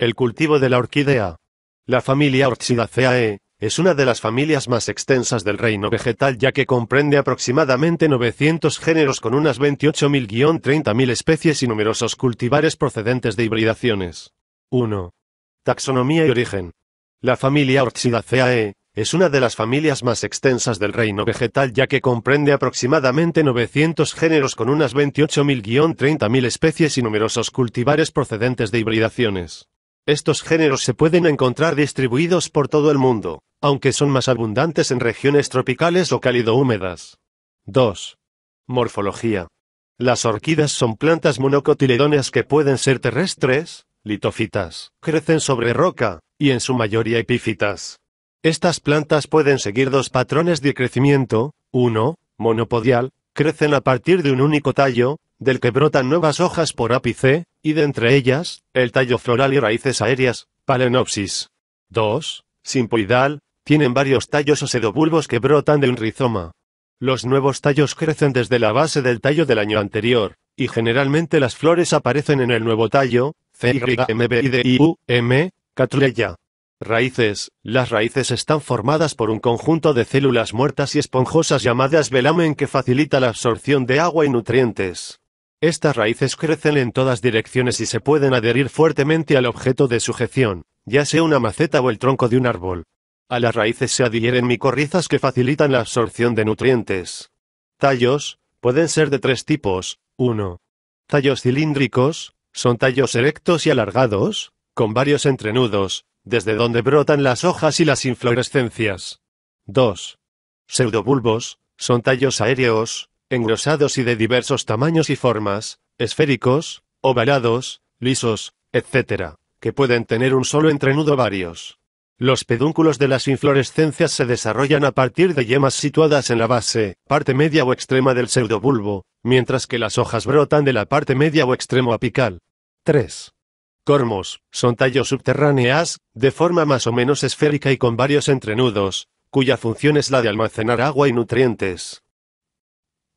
El cultivo de la orquídea. La familia Orchidaceae es una de las familias más extensas del reino vegetal ya que comprende aproximadamente 900 géneros con unas 28.000-30.000 especies y numerosos cultivares procedentes de hibridaciones. 1. Taxonomía y origen. La familia Orchidaceae es una de las familias más extensas del reino vegetal ya que comprende aproximadamente 900 géneros con unas 28.000-30.000 especies y numerosos cultivares procedentes de hibridaciones. Estos géneros se pueden encontrar distribuidos por todo el mundo, aunque son más abundantes en regiones tropicales o cálido-húmedas. 2. Morfología. Las orquídeas son plantas monocotiledóneas que pueden ser terrestres, litofitas, crecen sobre roca, y en su mayoría epífitas. Estas plantas pueden seguir dos patrones de crecimiento, uno, monopodial, crecen a partir de un único tallo, del que brotan nuevas hojas por ápice, y de entre ellas, el tallo floral y raíces aéreas, Palenopsis. 2. Simpoidal, tienen varios tallos o sedobulbos que brotan de un rizoma. Los nuevos tallos crecen desde la base del tallo del año anterior, y generalmente las flores aparecen en el nuevo tallo, CYMBIDIUM, Catrulella. Raíces. Las raíces están formadas por un conjunto de células muertas y esponjosas llamadas velamen que facilita la absorción de agua y nutrientes. Estas raíces crecen en todas direcciones y se pueden adherir fuertemente al objeto de sujeción, ya sea una maceta o el tronco de un árbol. A las raíces se adhieren micorrizas que facilitan la absorción de nutrientes. Tallos, pueden ser de tres tipos. 1. Tallos cilíndricos, son tallos erectos y alargados, con varios entrenudos, desde donde brotan las hojas y las inflorescencias. 2. Pseudobulbos, son tallos aéreos, engrosados y de diversos tamaños y formas, esféricos, ovalados, lisos, etc., que pueden tener un solo entrenudo varios. Los pedúnculos de las inflorescencias se desarrollan a partir de yemas situadas en la base, parte media o extrema del pseudobulbo, mientras que las hojas brotan de la parte media o extremo apical. 3. Cormos, son tallos subterráneas, de forma más o menos esférica y con varios entrenudos, cuya función es la de almacenar agua y nutrientes.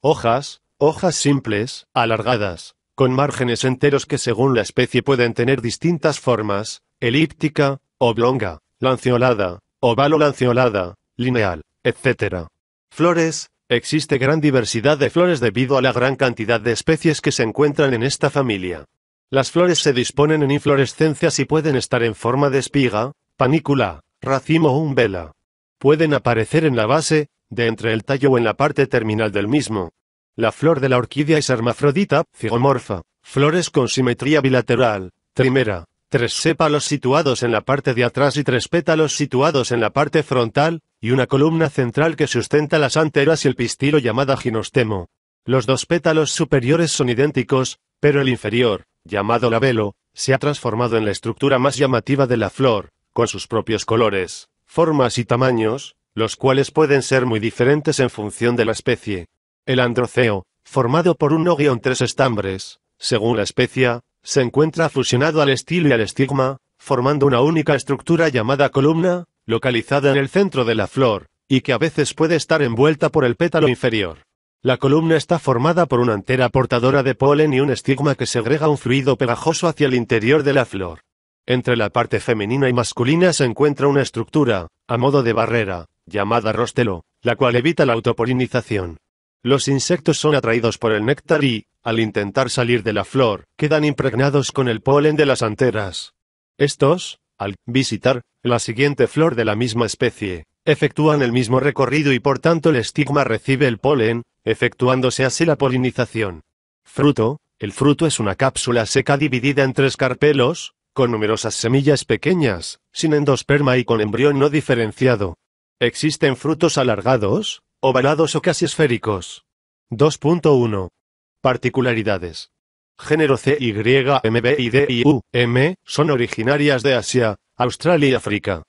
Hojas, hojas simples, alargadas, con márgenes enteros que según la especie pueden tener distintas formas, elíptica, oblonga, lanceolada, ovalo-lanceolada, lineal, etc. Flores, existe gran diversidad de flores debido a la gran cantidad de especies que se encuentran en esta familia. Las flores se disponen en inflorescencias y pueden estar en forma de espiga, panícula, racimo o umbela. Pueden aparecer en la base, de entre el tallo o en la parte terminal del mismo. La flor de la orquídea es hermafrodita, zigomorfa, flores con simetría bilateral, trimera, tres sépalos situados en la parte de atrás y tres pétalos situados en la parte frontal, y una columna central que sustenta las anteras y el pistilo llamada ginostemo. Los dos pétalos superiores son idénticos, pero el inferior, llamado labelo, se ha transformado en la estructura más llamativa de la flor, con sus propios colores, formas y tamaños, los cuales pueden ser muy diferentes en función de la especie. El androceo, formado por un en tres estambres, según la especie, se encuentra fusionado al estilo y al estigma, formando una única estructura llamada columna, localizada en el centro de la flor, y que a veces puede estar envuelta por el pétalo inferior. La columna está formada por una antera portadora de polen y un estigma que segrega un fluido pegajoso hacia el interior de la flor. Entre la parte femenina y masculina se encuentra una estructura, a modo de barrera, llamada rostelo, la cual evita la autopolinización. Los insectos son atraídos por el néctar y, al intentar salir de la flor, quedan impregnados con el polen de las anteras. Estos, al visitar la siguiente flor de la misma especie, efectúan el mismo recorrido y por tanto el estigma recibe el polen, efectuándose así la polinización. Fruto, el fruto es una cápsula seca dividida en tres carpelos, con numerosas semillas pequeñas, sin endosperma y con embrión no diferenciado. Existen frutos alargados, ovalados o casi esféricos. 2.1. Particularidades. Género C y M son originarias de Asia, Australia y África.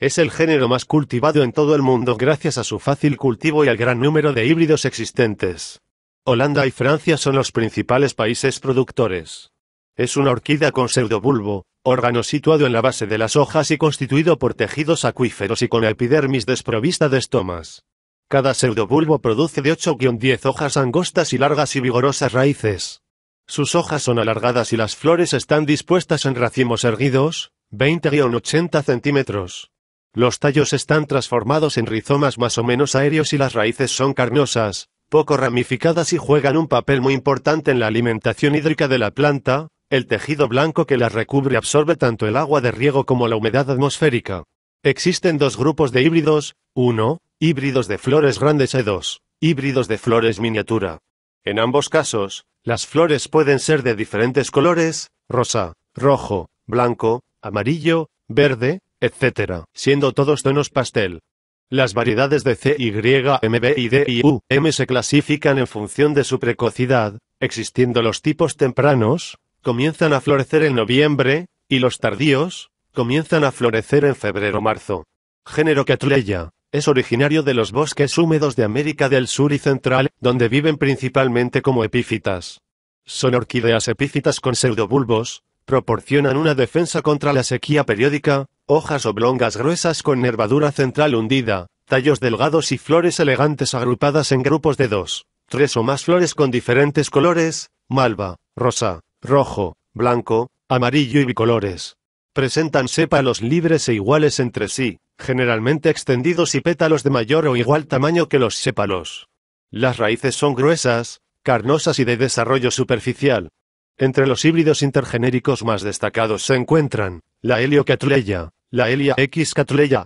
Es el género más cultivado en todo el mundo gracias a su fácil cultivo y al gran número de híbridos existentes. Holanda y Francia son los principales países productores. Es una orquídea con pseudobulbo, órgano situado en la base de las hojas y constituido por tejidos acuíferos y con epidermis desprovista de estomas. Cada pseudobulbo produce de 8-10 hojas angostas y largas y vigorosas raíces. Sus hojas son alargadas y las flores están dispuestas en racimos erguidos, 20-80 centímetros. Los tallos están transformados en rizomas más o menos aéreos y las raíces son carnosas, poco ramificadas y juegan un papel muy importante en la alimentación hídrica de la planta, el tejido blanco que la recubre absorbe tanto el agua de riego como la humedad atmosférica. Existen dos grupos de híbridos, 1, híbridos de flores grandes y dos, híbridos de flores miniatura. En ambos casos, las flores pueden ser de diferentes colores, rosa, rojo, blanco, amarillo, verde, etc., siendo todos tonos pastel. Las variedades de C y DIUM se clasifican en función de su precocidad, existiendo los tipos tempranos, comienzan a florecer en noviembre, y los tardíos, comienzan a florecer en febrero-marzo. Género Catleya. Es originario de los bosques húmedos de América del Sur y Central, donde viven principalmente como epífitas. Son orquídeas epífitas con pseudobulbos, proporcionan una defensa contra la sequía periódica, hojas oblongas gruesas con nervadura central hundida, tallos delgados y flores elegantes agrupadas en grupos de dos, tres o más flores con diferentes colores, malva, rosa, rojo, blanco, amarillo y bicolores. Presentan sépalos libres e iguales entre sí, generalmente extendidos y pétalos de mayor o igual tamaño que los sépalos. Las raíces son gruesas, carnosas y de desarrollo superficial. Entre los híbridos intergenéricos más destacados se encuentran la Heliocatleya, la Helia X catleya,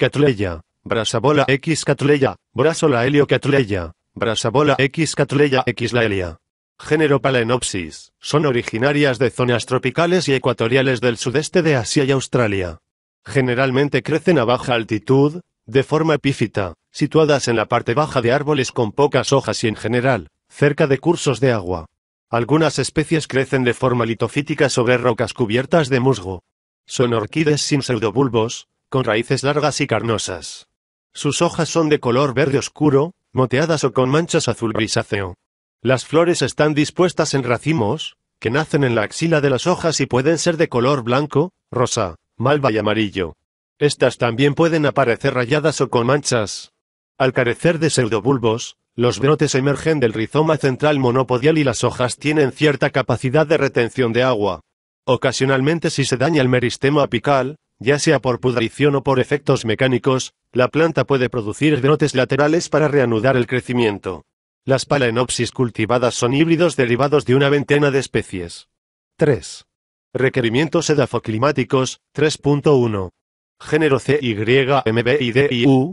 catuleya, Brasabola X catleya, la Heliocatleya, Brasabola X catleya X la Helia. Género Palenopsis, son originarias de zonas tropicales y ecuatoriales del sudeste de Asia y Australia. Generalmente crecen a baja altitud, de forma epífita, situadas en la parte baja de árboles con pocas hojas y en general, cerca de cursos de agua. Algunas especies crecen de forma litofítica sobre rocas cubiertas de musgo. Son orquídeas sin pseudobulbos, con raíces largas y carnosas. Sus hojas son de color verde oscuro, moteadas o con manchas azul grisáceo. Las flores están dispuestas en racimos, que nacen en la axila de las hojas y pueden ser de color blanco, rosa, malva y amarillo. Estas también pueden aparecer rayadas o con manchas. Al carecer de pseudobulbos, los brotes emergen del rizoma central monopodial y las hojas tienen cierta capacidad de retención de agua. Ocasionalmente si se daña el meristema apical, ya sea por pudrición o por efectos mecánicos, la planta puede producir brotes laterales para reanudar el crecimiento. Las palaenopsis cultivadas son híbridos derivados de una veintena de especies. 3. Requerimientos edafoclimáticos 3.1. Género CYMBIDIUM.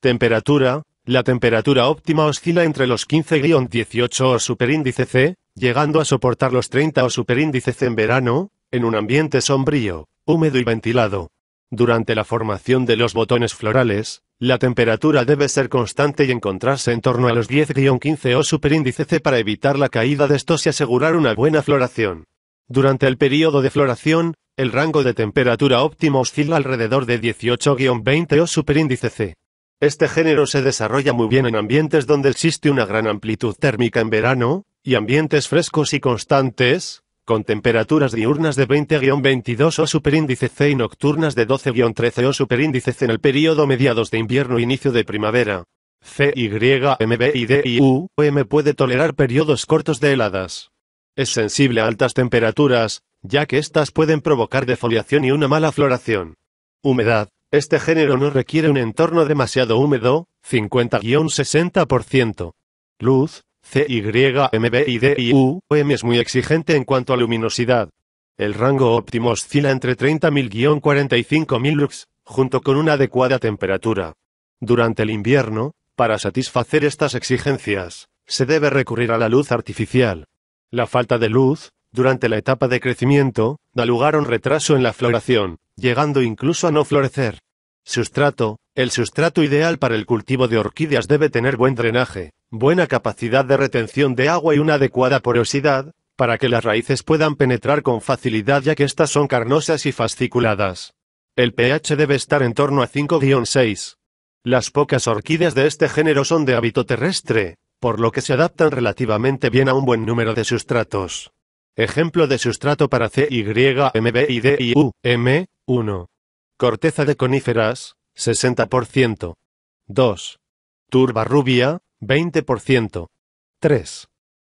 Temperatura. La temperatura óptima oscila entre los 15-18 o superíndice C, llegando a soportar los 30 o superíndice C en verano, en un ambiente sombrío, húmedo y ventilado. Durante la formación de los botones florales, la temperatura debe ser constante y encontrarse en torno a los 10-15 o superíndice C para evitar la caída de estos y asegurar una buena floración. Durante el periodo de floración, el rango de temperatura óptimo oscila alrededor de 18-20 o superíndice C. Este género se desarrolla muy bien en ambientes donde existe una gran amplitud térmica en verano, y ambientes frescos y constantes, con temperaturas diurnas de 20-22 o superíndice C y nocturnas de 12-13 o superíndice C en el periodo mediados de invierno inicio de primavera. CYMBIDIUM puede tolerar periodos cortos de heladas. Es sensible a altas temperaturas, ya que éstas pueden provocar defoliación y una mala floración. Humedad. Este género no requiere un entorno demasiado húmedo, 50-60%. Luz. CYMBIDIUM es muy exigente en cuanto a luminosidad. El rango óptimo oscila entre 30.000-45.000 lux, junto con una adecuada temperatura. Durante el invierno, para satisfacer estas exigencias, se debe recurrir a la luz artificial. La falta de luz, durante la etapa de crecimiento, da lugar a un retraso en la floración, llegando incluso a no florecer. Sustrato. El sustrato ideal para el cultivo de orquídeas debe tener buen drenaje, buena capacidad de retención de agua y una adecuada porosidad, para que las raíces puedan penetrar con facilidad ya que estas son carnosas y fasciculadas. El pH debe estar en torno a 5-6. Las pocas orquídeas de este género son de hábito terrestre, por lo que se adaptan relativamente bien a un buen número de sustratos. Ejemplo de sustrato para CYMBIDIUM, 1. Corteza de coníferas, 60%. 2. Turba rubia, 20%. 3.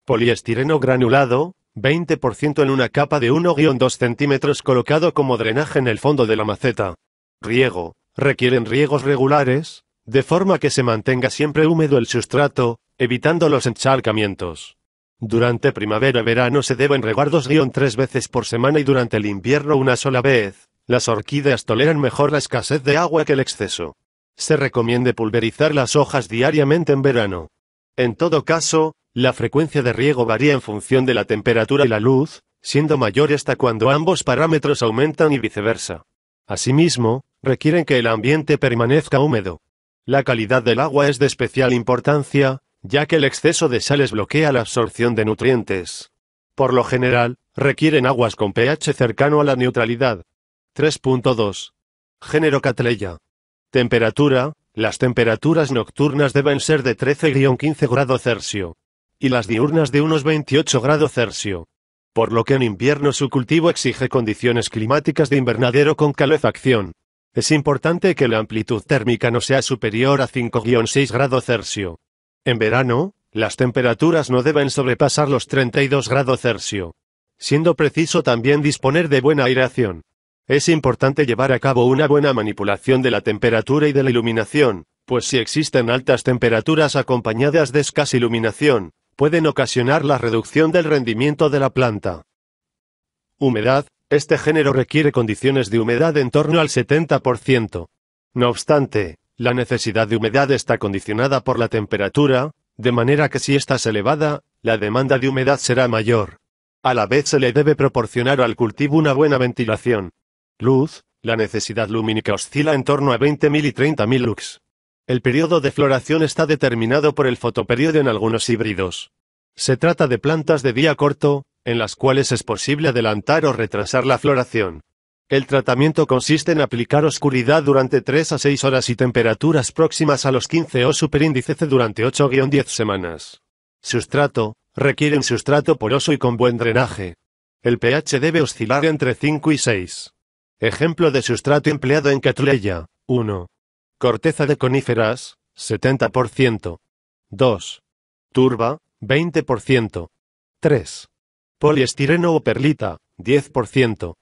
Poliestireno granulado, 20% en una capa de 1-2 centímetros colocado como drenaje en el fondo de la maceta. Riego. Requieren riegos regulares, de forma que se mantenga siempre húmedo el sustrato, evitando los encharcamientos. Durante primavera-verano se deben regar 2-3 veces por semana y durante el invierno una sola vez. Las orquídeas toleran mejor la escasez de agua que el exceso se recomiende pulverizar las hojas diariamente en verano. En todo caso, la frecuencia de riego varía en función de la temperatura y la luz, siendo mayor hasta cuando ambos parámetros aumentan y viceversa. Asimismo, requieren que el ambiente permanezca húmedo. La calidad del agua es de especial importancia, ya que el exceso de sales bloquea la absorción de nutrientes. Por lo general, requieren aguas con pH cercano a la neutralidad. 3.2. Género Catleya. Temperatura, las temperaturas nocturnas deben ser de 13-15 grados Celsius. Y las diurnas de unos 28 grados Celsius. Por lo que en invierno su cultivo exige condiciones climáticas de invernadero con calefacción. Es importante que la amplitud térmica no sea superior a 5-6 grados Celsius. En verano, las temperaturas no deben sobrepasar los 32 grados Celsius. Siendo preciso también disponer de buena aireación. Es importante llevar a cabo una buena manipulación de la temperatura y de la iluminación, pues si existen altas temperaturas acompañadas de escasa iluminación, pueden ocasionar la reducción del rendimiento de la planta. Humedad, este género requiere condiciones de humedad en torno al 70%. No obstante, la necesidad de humedad está condicionada por la temperatura, de manera que si estás es elevada, la demanda de humedad será mayor. A la vez se le debe proporcionar al cultivo una buena ventilación, Luz, la necesidad lumínica oscila en torno a 20.000 y 30.000 lux. El periodo de floración está determinado por el fotoperiodo en algunos híbridos. Se trata de plantas de día corto, en las cuales es posible adelantar o retrasar la floración. El tratamiento consiste en aplicar oscuridad durante 3 a 6 horas y temperaturas próximas a los 15 o superíndice C durante 8-10 semanas. Sustrato, requieren sustrato poroso y con buen drenaje. El pH debe oscilar entre 5 y 6. Ejemplo de sustrato empleado en Catleya. 1. Corteza de coníferas, 70%. 2. Turba, 20%. 3. Poliestireno o perlita, 10%.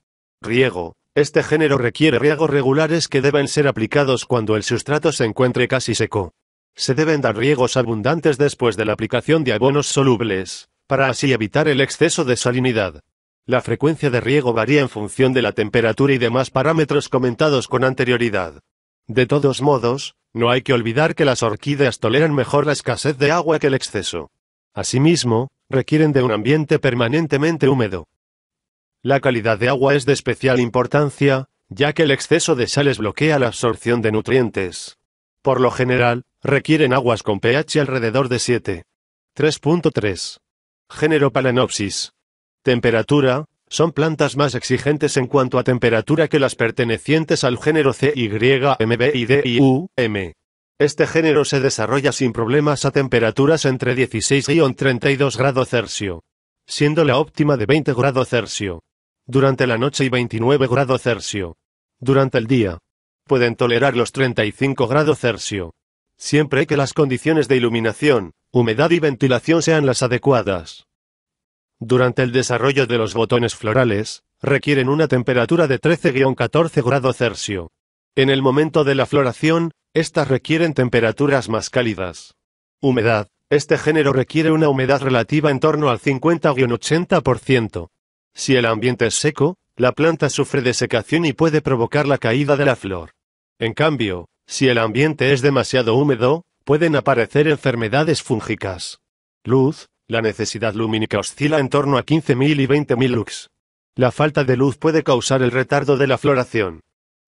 Riego. Este género requiere riegos regulares que deben ser aplicados cuando el sustrato se encuentre casi seco. Se deben dar riegos abundantes después de la aplicación de abonos solubles, para así evitar el exceso de salinidad. La frecuencia de riego varía en función de la temperatura y demás parámetros comentados con anterioridad. De todos modos, no hay que olvidar que las orquídeas toleran mejor la escasez de agua que el exceso. Asimismo, requieren de un ambiente permanentemente húmedo. La calidad de agua es de especial importancia, ya que el exceso de sales bloquea la absorción de nutrientes. Por lo general, requieren aguas con pH alrededor de 7. 3.3. Género Palanopsis. Temperatura, son plantas más exigentes en cuanto a temperatura que las pertenecientes al género CYMBIDIUM. Este género se desarrolla sin problemas a temperaturas entre 16-32 y grados Celsius, siendo la óptima de 20 grados Celsius. Durante la noche y 29 grados Celsius. Durante el día, pueden tolerar los 35 grados Celsius. Siempre que las condiciones de iluminación, humedad y ventilación sean las adecuadas. Durante el desarrollo de los botones florales, requieren una temperatura de 13-14 grados Celsius. En el momento de la floración, estas requieren temperaturas más cálidas. Humedad. Este género requiere una humedad relativa en torno al 50-80%. Si el ambiente es seco, la planta sufre desecación y puede provocar la caída de la flor. En cambio, si el ambiente es demasiado húmedo, pueden aparecer enfermedades fúngicas. Luz, la necesidad lumínica oscila en torno a 15.000 y 20.000 lux. La falta de luz puede causar el retardo de la floración.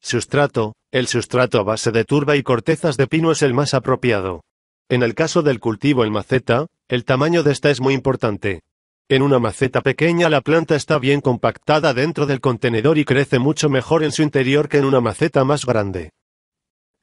Sustrato, el sustrato a base de turba y cortezas de pino es el más apropiado. En el caso del cultivo en maceta, el tamaño de esta es muy importante. En una maceta pequeña la planta está bien compactada dentro del contenedor y crece mucho mejor en su interior que en una maceta más grande.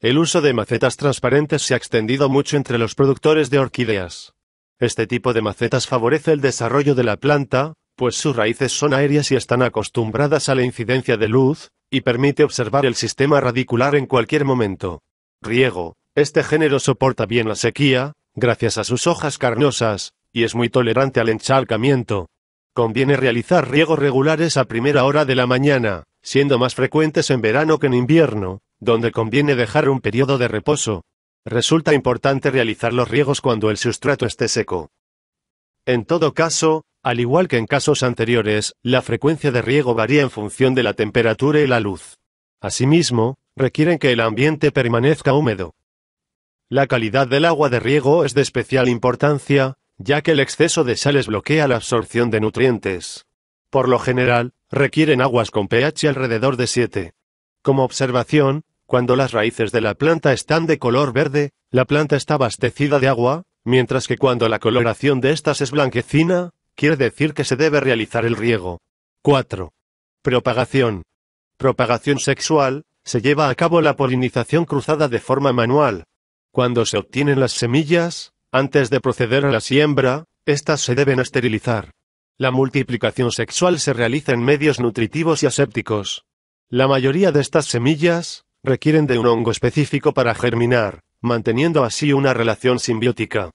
El uso de macetas transparentes se ha extendido mucho entre los productores de orquídeas. Este tipo de macetas favorece el desarrollo de la planta, pues sus raíces son aéreas y están acostumbradas a la incidencia de luz, y permite observar el sistema radicular en cualquier momento. Riego. Este género soporta bien la sequía, gracias a sus hojas carnosas, y es muy tolerante al encharcamiento. Conviene realizar riegos regulares a primera hora de la mañana, siendo más frecuentes en verano que en invierno, donde conviene dejar un periodo de reposo. Resulta importante realizar los riegos cuando el sustrato esté seco. En todo caso, al igual que en casos anteriores, la frecuencia de riego varía en función de la temperatura y la luz. Asimismo, requieren que el ambiente permanezca húmedo. La calidad del agua de riego es de especial importancia, ya que el exceso de sales bloquea la absorción de nutrientes. Por lo general, requieren aguas con pH alrededor de 7. Como observación, cuando las raíces de la planta están de color verde, la planta está abastecida de agua, mientras que cuando la coloración de estas es blanquecina, quiere decir que se debe realizar el riego. 4. Propagación. Propagación sexual, se lleva a cabo la polinización cruzada de forma manual. Cuando se obtienen las semillas, antes de proceder a la siembra, estas se deben esterilizar. La multiplicación sexual se realiza en medios nutritivos y asépticos. La mayoría de estas semillas, requieren de un hongo específico para germinar, manteniendo así una relación simbiótica.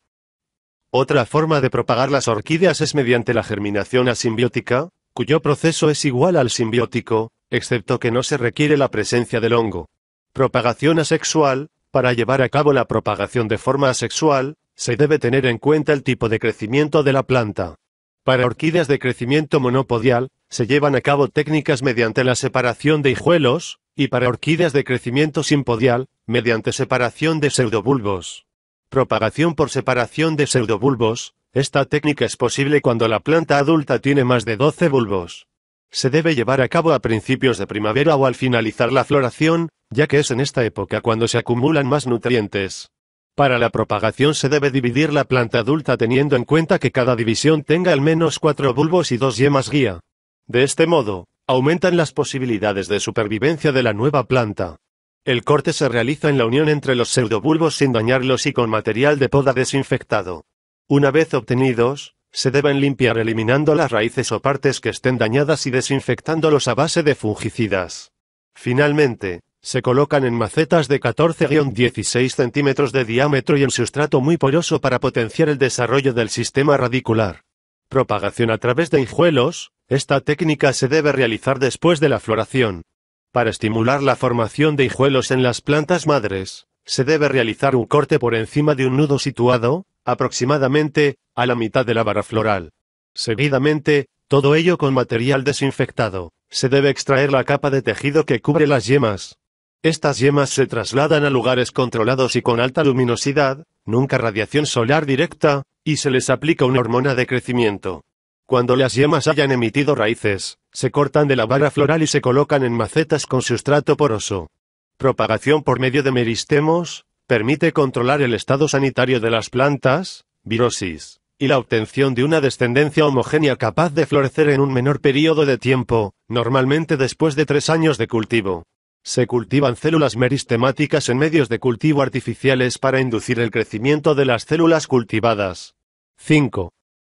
Otra forma de propagar las orquídeas es mediante la germinación asimbiótica, cuyo proceso es igual al simbiótico, excepto que no se requiere la presencia del hongo. Propagación asexual, para llevar a cabo la propagación de forma asexual, se debe tener en cuenta el tipo de crecimiento de la planta. Para orquídeas de crecimiento monopodial, se llevan a cabo técnicas mediante la separación de hijuelos, y para orquídeas de crecimiento simpodial, mediante separación de pseudobulbos. Propagación por separación de pseudobulbos, esta técnica es posible cuando la planta adulta tiene más de 12 bulbos. Se debe llevar a cabo a principios de primavera o al finalizar la floración, ya que es en esta época cuando se acumulan más nutrientes. Para la propagación se debe dividir la planta adulta teniendo en cuenta que cada división tenga al menos 4 bulbos y 2 yemas guía. De este modo, aumentan las posibilidades de supervivencia de la nueva planta. El corte se realiza en la unión entre los pseudobulbos sin dañarlos y con material de poda desinfectado. Una vez obtenidos, se deben limpiar eliminando las raíces o partes que estén dañadas y desinfectándolos a base de fungicidas. Finalmente, se colocan en macetas de 14-16 centímetros de diámetro y en sustrato muy poroso para potenciar el desarrollo del sistema radicular. Propagación a través de hijuelos. Esta técnica se debe realizar después de la floración. Para estimular la formación de hijuelos en las plantas madres, se debe realizar un corte por encima de un nudo situado, aproximadamente, a la mitad de la vara floral. Seguidamente, todo ello con material desinfectado, se debe extraer la capa de tejido que cubre las yemas. Estas yemas se trasladan a lugares controlados y con alta luminosidad, nunca radiación solar directa, y se les aplica una hormona de crecimiento. Cuando las yemas hayan emitido raíces, se cortan de la vara floral y se colocan en macetas con sustrato poroso. Propagación por medio de meristemos, permite controlar el estado sanitario de las plantas, virosis, y la obtención de una descendencia homogénea capaz de florecer en un menor periodo de tiempo, normalmente después de tres años de cultivo. Se cultivan células meristemáticas en medios de cultivo artificiales para inducir el crecimiento de las células cultivadas. 5.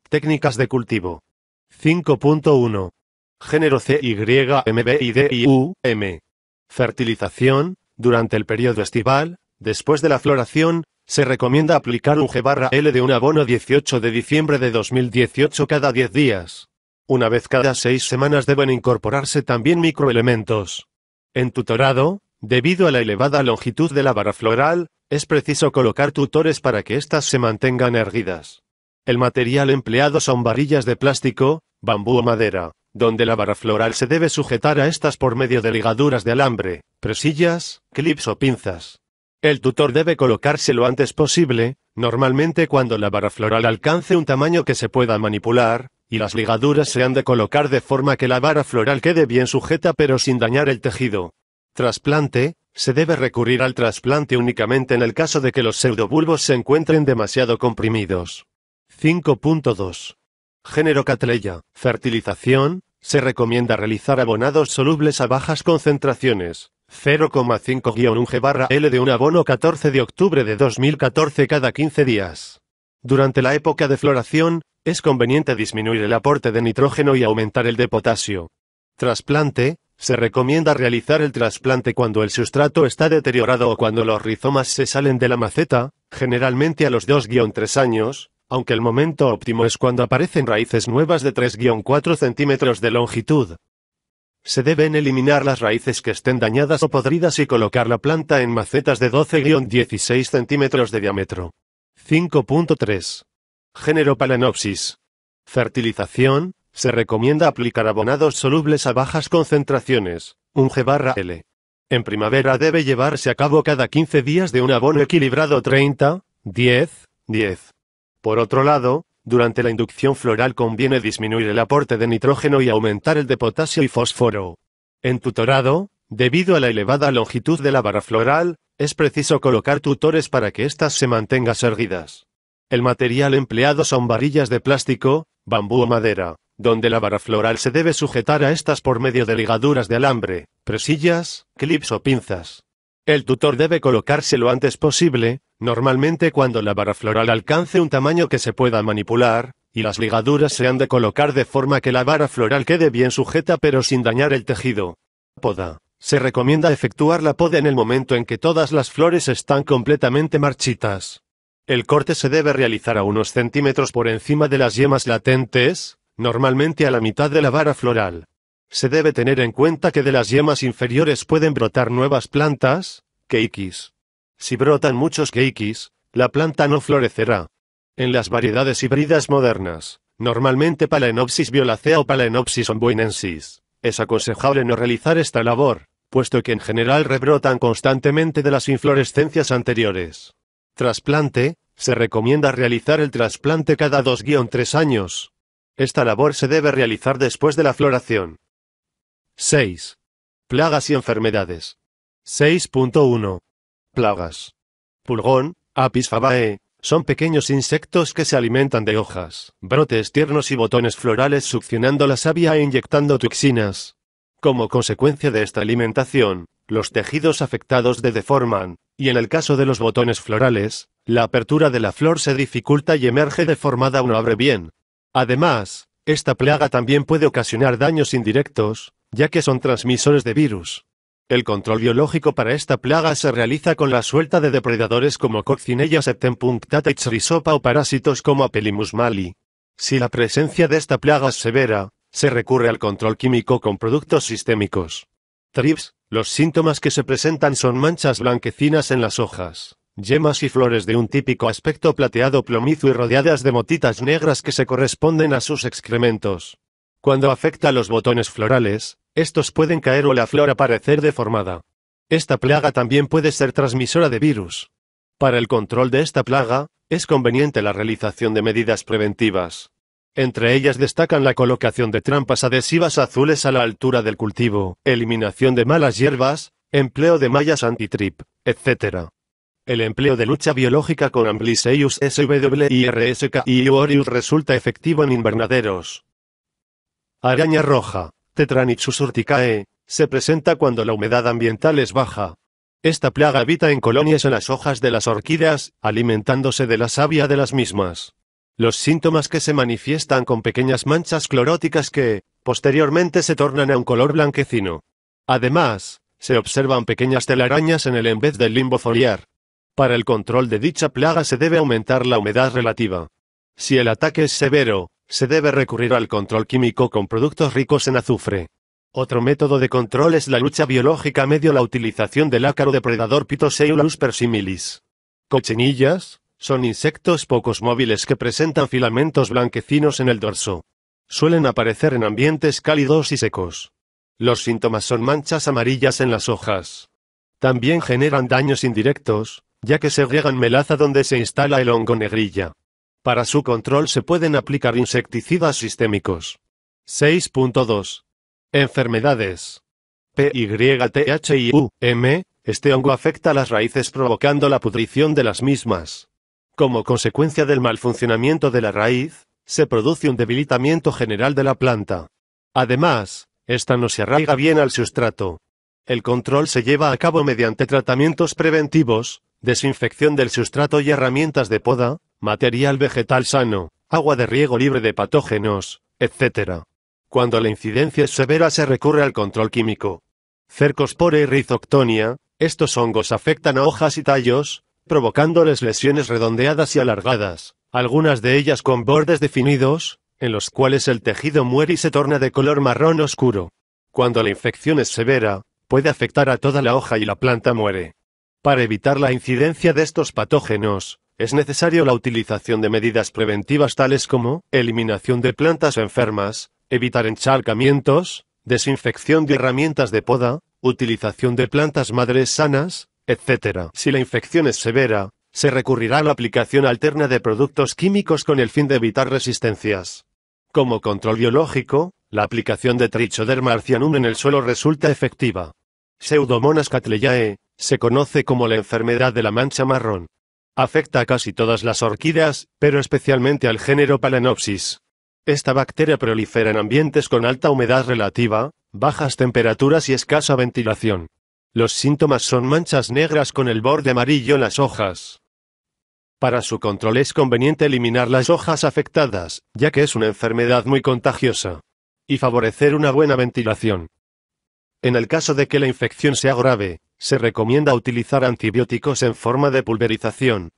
Técnicas de cultivo. 5.1. Género CYMBIDIUM. Fertilización. Durante el periodo estival, después de la floración, se recomienda aplicar un G L de un abono 18 de diciembre de 2018 cada 10 días. Una vez cada 6 semanas deben incorporarse también microelementos. En tutorado, debido a la elevada longitud de la vara floral, es preciso colocar tutores para que éstas se mantengan erguidas. El material empleado son varillas de plástico, bambú o madera, donde la vara floral se debe sujetar a estas por medio de ligaduras de alambre, presillas, clips o pinzas. El tutor debe colocarse lo antes posible, normalmente cuando la vara floral alcance un tamaño que se pueda manipular, y las ligaduras se han de colocar de forma que la vara floral quede bien sujeta pero sin dañar el tejido. Trasplante, se debe recurrir al trasplante únicamente en el caso de que los pseudobulbos se encuentren demasiado comprimidos. 5.2. Género Catleya. Fertilización. Se recomienda realizar abonados solubles a bajas concentraciones. 0,5-1G-L de un abono 14 de octubre de 2014 cada 15 días. Durante la época de floración, es conveniente disminuir el aporte de nitrógeno y aumentar el de potasio. Trasplante. Se recomienda realizar el trasplante cuando el sustrato está deteriorado o cuando los rizomas se salen de la maceta, generalmente a los 2-3 años, aunque el momento óptimo es cuando aparecen raíces nuevas de 3-4 centímetros de longitud. Se deben eliminar las raíces que estén dañadas o podridas y colocar la planta en macetas de 12-16 centímetros de diámetro. 5.3 Género Palenopsis. Fertilización. Se recomienda aplicar abonados solubles a bajas concentraciones, un G barra L. En primavera debe llevarse a cabo cada 15 días de un abono equilibrado 30, 10, 10. Por otro lado, durante la inducción floral conviene disminuir el aporte de nitrógeno y aumentar el de potasio y fósforo. En tutorado, debido a la elevada longitud de la vara floral, es preciso colocar tutores para que éstas se mantengan erguidas. El material empleado son varillas de plástico, bambú o madera, donde la vara floral se debe sujetar a estas por medio de ligaduras de alambre, presillas, clips o pinzas. El tutor debe colocarse lo antes posible, normalmente cuando la vara floral alcance un tamaño que se pueda manipular, y las ligaduras se han de colocar de forma que la vara floral quede bien sujeta pero sin dañar el tejido. Poda. Se recomienda efectuar la poda en el momento en que todas las flores están completamente marchitas. El corte se debe realizar a unos centímetros por encima de las yemas latentes, normalmente a la mitad de la vara floral. Se debe tener en cuenta que de las yemas inferiores pueden brotar nuevas plantas, keikis. Si brotan muchos keikis, la planta no florecerá. En las variedades híbridas modernas, normalmente palaenopsis violacea o palaenopsis ombuinensis, es aconsejable no realizar esta labor, puesto que en general rebrotan constantemente de las inflorescencias anteriores. Trasplante, se recomienda realizar el trasplante cada 2-3 años. Esta labor se debe realizar después de la floración. 6. Plagas y enfermedades. 6.1. Plagas. Pulgón, Apis fabae, son pequeños insectos que se alimentan de hojas, brotes tiernos y botones florales succionando la savia e inyectando toxinas. Como consecuencia de esta alimentación, los tejidos afectados de deforman, y en el caso de los botones florales, la apertura de la flor se dificulta y emerge deformada o no abre bien. Además, esta plaga también puede ocasionar daños indirectos, ya que son transmisores de virus. El control biológico para esta plaga se realiza con la suelta de depredadores como Coccinella septempunctata y Chrysopa o parásitos como Apelimus mali. Si la presencia de esta plaga es severa, se recurre al control químico con productos sistémicos. TRIPS, los síntomas que se presentan son manchas blanquecinas en las hojas, yemas y flores de un típico aspecto plateado plomizo y rodeadas de motitas negras que se corresponden a sus excrementos. Cuando afecta a los botones florales, estos pueden caer o la flor aparecer deformada. Esta plaga también puede ser transmisora de virus. Para el control de esta plaga, es conveniente la realización de medidas preventivas. Entre ellas destacan la colocación de trampas adhesivas azules a la altura del cultivo, eliminación de malas hierbas, empleo de mallas antitrip, etc. El empleo de lucha biológica con Ambliseius SWIRSK y Orius resulta efectivo en invernaderos. Araña roja, Tetranichus urticae, se presenta cuando la humedad ambiental es baja. Esta plaga habita en colonias en las hojas de las orquídeas, alimentándose de la savia de las mismas. Los síntomas que se manifiestan con pequeñas manchas cloróticas que, posteriormente se tornan a un color blanquecino. Además, se observan pequeñas telarañas en el en del limbo foliar. Para el control de dicha plaga se debe aumentar la humedad relativa. Si el ataque es severo, se debe recurrir al control químico con productos ricos en azufre. Otro método de control es la lucha biológica medio la utilización del ácaro depredador Pitoceulus persimilis. Cochinillas, son insectos pocos móviles que presentan filamentos blanquecinos en el dorso. Suelen aparecer en ambientes cálidos y secos. Los síntomas son manchas amarillas en las hojas. También generan daños indirectos, ya que se riegan melaza donde se instala el hongo negrilla. Para su control se pueden aplicar insecticidas sistémicos. 6.2. Enfermedades. PYTHIUM, este hongo afecta las raíces provocando la pudrición de las mismas. Como consecuencia del mal funcionamiento de la raíz, se produce un debilitamiento general de la planta. Además, esta no se arraiga bien al sustrato. El control se lleva a cabo mediante tratamientos preventivos, desinfección del sustrato y herramientas de poda, material vegetal sano, agua de riego libre de patógenos, etc. Cuando la incidencia es severa se recurre al control químico. Cercospora y rizoctonia, estos hongos afectan a hojas y tallos, provocándoles lesiones redondeadas y alargadas, algunas de ellas con bordes definidos, en los cuales el tejido muere y se torna de color marrón oscuro. Cuando la infección es severa, puede afectar a toda la hoja y la planta muere. Para evitar la incidencia de estos patógenos, es necesario la utilización de medidas preventivas tales como eliminación de plantas enfermas, evitar encharcamientos, desinfección de herramientas de poda, utilización de plantas madres sanas, etcétera. Si la infección es severa, se recurrirá a la aplicación alterna de productos químicos con el fin de evitar resistencias. Como control biológico, la aplicación de Trichoderma arcianum en el suelo resulta efectiva. Pseudomonas catleyae, se conoce como la enfermedad de la mancha marrón. Afecta a casi todas las orquídeas, pero especialmente al género Palanopsis. Esta bacteria prolifera en ambientes con alta humedad relativa, bajas temperaturas y escasa ventilación. Los síntomas son manchas negras con el borde amarillo en las hojas. Para su control es conveniente eliminar las hojas afectadas, ya que es una enfermedad muy contagiosa. Y favorecer una buena ventilación. En el caso de que la infección sea grave, se recomienda utilizar antibióticos en forma de pulverización.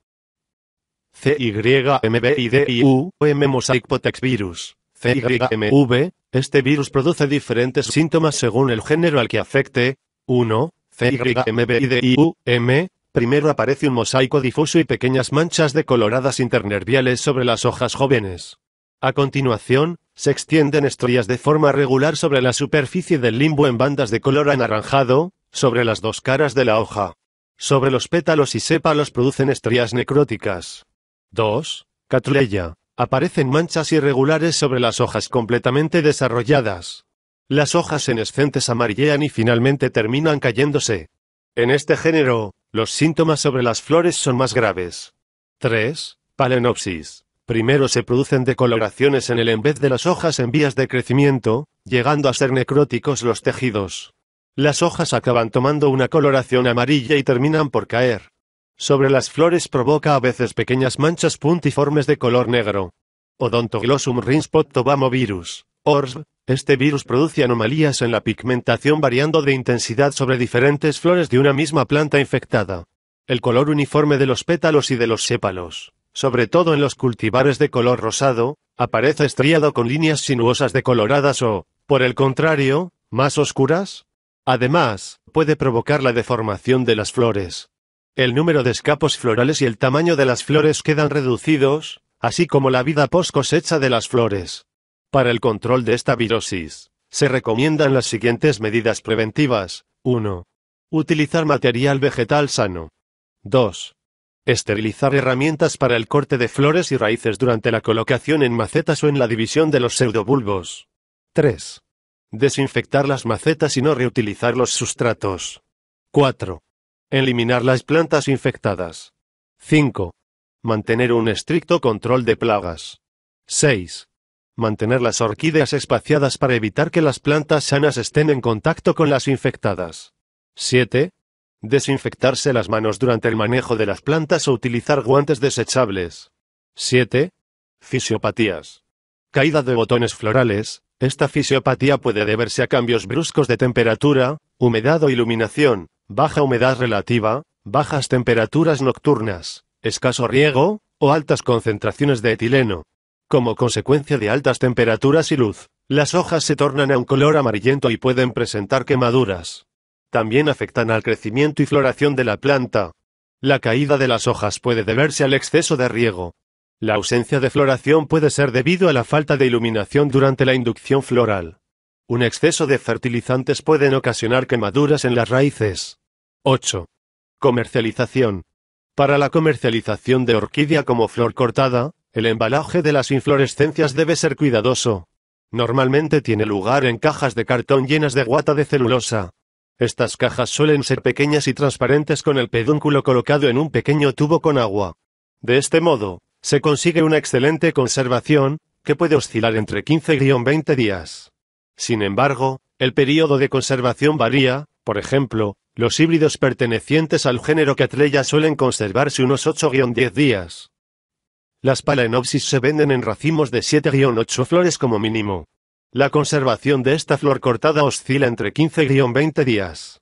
m Mosaic Potex Virus, CYMV, este virus produce diferentes síntomas según el género al que afecte, 1, CYMBIDIUM, primero aparece un mosaico difuso y pequeñas manchas de coloradas internerviales sobre las hojas jóvenes. A continuación, se extienden estrías de forma regular sobre la superficie del limbo en bandas de color anaranjado, sobre las dos caras de la hoja. Sobre los pétalos y sépalos producen estrías necróticas. 2. Catleya. Aparecen manchas irregulares sobre las hojas completamente desarrolladas. Las hojas senescentes amarillean y finalmente terminan cayéndose. En este género, los síntomas sobre las flores son más graves. 3. Palenopsis. Primero se producen decoloraciones en el en vez de las hojas en vías de crecimiento, llegando a ser necróticos los tejidos. Las hojas acaban tomando una coloración amarilla y terminan por caer. Sobre las flores provoca a veces pequeñas manchas puntiformes de color negro. Odontoglossum tobamovirus ORSB, este virus produce anomalías en la pigmentación variando de intensidad sobre diferentes flores de una misma planta infectada. El color uniforme de los pétalos y de los sépalos, sobre todo en los cultivares de color rosado, aparece estriado con líneas sinuosas decoloradas o, por el contrario, más oscuras. Además, puede provocar la deformación de las flores. El número de escapos florales y el tamaño de las flores quedan reducidos, así como la vida post cosecha de las flores. Para el control de esta virosis, se recomiendan las siguientes medidas preventivas. 1. Utilizar material vegetal sano. 2. Esterilizar herramientas para el corte de flores y raíces durante la colocación en macetas o en la división de los pseudobulbos. 3. Desinfectar las macetas y no reutilizar los sustratos. 4. Eliminar las plantas infectadas. 5. Mantener un estricto control de plagas. 6. Mantener las orquídeas espaciadas para evitar que las plantas sanas estén en contacto con las infectadas. 7. Desinfectarse las manos durante el manejo de las plantas o utilizar guantes desechables. 7. Fisiopatías. Caída de botones florales. Esta fisiopatía puede deberse a cambios bruscos de temperatura, humedad o iluminación, baja humedad relativa, bajas temperaturas nocturnas, escaso riego, o altas concentraciones de etileno, como consecuencia de altas temperaturas y luz, las hojas se tornan a un color amarillento y pueden presentar quemaduras. También afectan al crecimiento y floración de la planta. La caída de las hojas puede deberse al exceso de riego. La ausencia de floración puede ser debido a la falta de iluminación durante la inducción floral. Un exceso de fertilizantes pueden ocasionar quemaduras en las raíces. 8. Comercialización. Para la comercialización de orquídea como flor cortada, el embalaje de las inflorescencias debe ser cuidadoso. Normalmente tiene lugar en cajas de cartón llenas de guata de celulosa. Estas cajas suelen ser pequeñas y transparentes con el pedúnculo colocado en un pequeño tubo con agua. De este modo, se consigue una excelente conservación, que puede oscilar entre 15-20 días. Sin embargo, el período de conservación varía, por ejemplo, los híbridos pertenecientes al género catrella suelen conservarse unos 8-10 días. Las palenopsis se venden en racimos de 7-8 flores como mínimo. La conservación de esta flor cortada oscila entre 15-20 días.